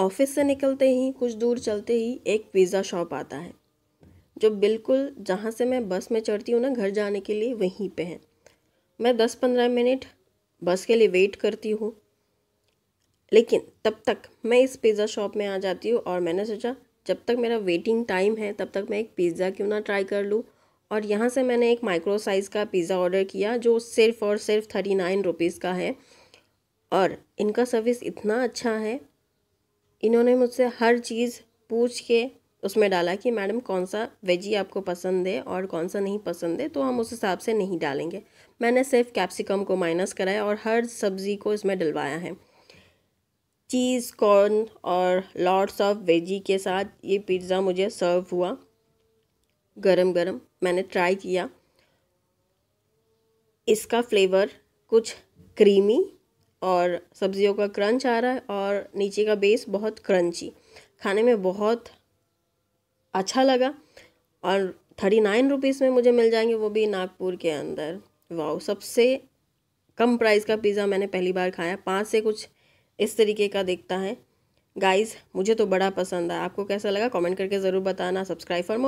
office से निकलते ही कुछ दूर चलते ही एक पिज़्ज़ा शॉप आता है जो बिल्कुल जहाँ से मैं बस में चढ़ती हूँ ना घर जाने के लिए वहीं पे है मैं दस पंद्रह मिनट बस के लिए वेट करती हूँ लेकिन तब तक मैं इस पिज़्ज़ा शॉप में आ जाती हूँ और मैंने सोचा जब तक मेरा वेटिंग टाइम है तब तक मैं एक पिज़्ज़ा क्यों ना ट्राई कर लूँ और यहाँ से मैंने एक माइक्रो साइज़ का पिज़्ज़ा ऑर्डर किया जो सिर्फ़ और सिर्फ थर्टी नाइन रुपीज़ का है और इनका सर्विस इतना अच्छा है इन्होंने मुझसे हर चीज़ पूछ के उसमें डाला कि मैडम कौन सा वेजी आपको पसंद है और कौन सा नहीं पसंद है तो हम उस हिसाब से नहीं डालेंगे मैंने सिर्फ कैप्सिकम को माइनस कराया और हर सब्ज़ी को इसमें डलवाया है चीज़ कॉर्न और लॉट्स ऑफ वेजी के साथ ये पिज़्ज़ा मुझे सर्व हुआ गरम गरम मैंने ट्राई किया इसका फ्लेवर कुछ क्रीमी और सब्जियों का क्रंच आ रहा है और नीचे का बेस बहुत क्रंची खाने में बहुत अच्छा लगा और थर्टी नाइन रुपीज़ में मुझे मिल जाएंगे वो भी नागपुर के अंदर वाह सबसे कम प्राइस का पिज़्ज़ा मैंने पहली बार खाया पाँच से कुछ इस तरीके का दिखता है गाइस मुझे तो बड़ा पसंद है आपको कैसा लगा कमेंट करके ज़रूर बताना सब्सक्राइब फॉर